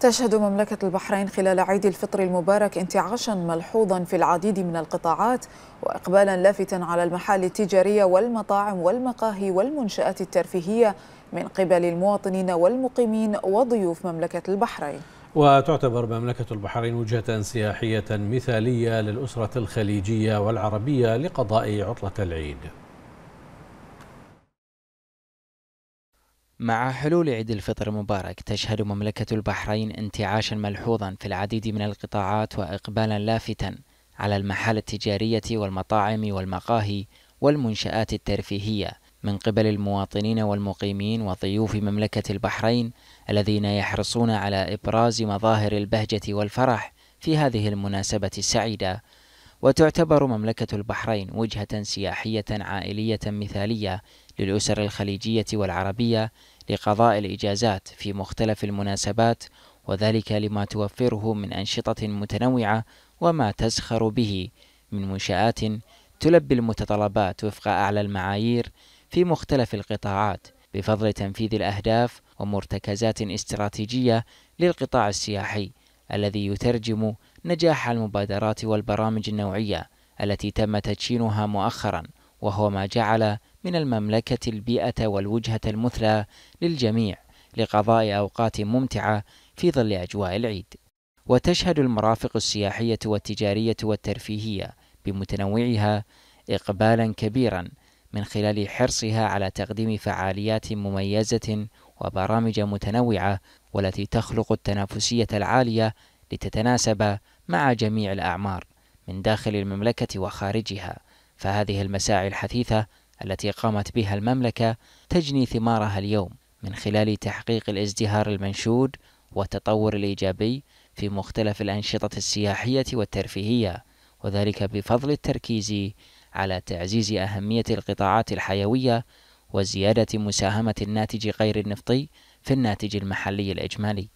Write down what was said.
تشهد مملكة البحرين خلال عيد الفطر المبارك انتعاشا ملحوظا في العديد من القطاعات وإقبالا لافتا على المحال التجارية والمطاعم والمقاهي والمنشآت الترفيهية من قبل المواطنين والمقيمين وضيوف مملكة البحرين وتعتبر مملكة البحرين وجهة سياحية مثالية للأسرة الخليجية والعربية لقضاء عطلة العيد مع حلول عيد الفطر المبارك تشهد مملكة البحرين انتعاشا ملحوظا في العديد من القطاعات وإقبالا لافتا على المحال التجارية والمطاعم والمقاهي والمنشآت الترفيهية من قبل المواطنين والمقيمين وضيوف مملكة البحرين الذين يحرصون على إبراز مظاهر البهجة والفرح في هذه المناسبة السعيدة وتعتبر مملكة البحرين وجهة سياحية عائلية مثالية للأسر الخليجية والعربية لقضاء الإجازات في مختلف المناسبات وذلك لما توفره من أنشطة متنوعة وما تزخر به من منشآت تلبي المتطلبات وفق أعلى المعايير في مختلف القطاعات بفضل تنفيذ الأهداف ومرتكزات استراتيجية للقطاع السياحي الذي يترجم نجاح المبادرات والبرامج النوعية التي تم تدشينها مؤخرا وهو ما جعل من المملكة البيئة والوجهة المثلى للجميع لقضاء أوقات ممتعة في ظل أجواء العيد وتشهد المرافق السياحية والتجارية والترفيهية بمتنوعها إقبالا كبيرا من خلال حرصها على تقديم فعاليات مميزة وبرامج متنوعة والتي تخلق التنافسية العالية لتتناسب مع جميع الأعمار من داخل المملكة وخارجها فهذه المساعي الحثيثة التي قامت بها المملكة تجني ثمارها اليوم من خلال تحقيق الازدهار المنشود والتطور الإيجابي في مختلف الأنشطة السياحية والترفيهية وذلك بفضل التركيز على تعزيز أهمية القطاعات الحيوية وزيادة مساهمة الناتج غير النفطي في الناتج المحلي الإجمالي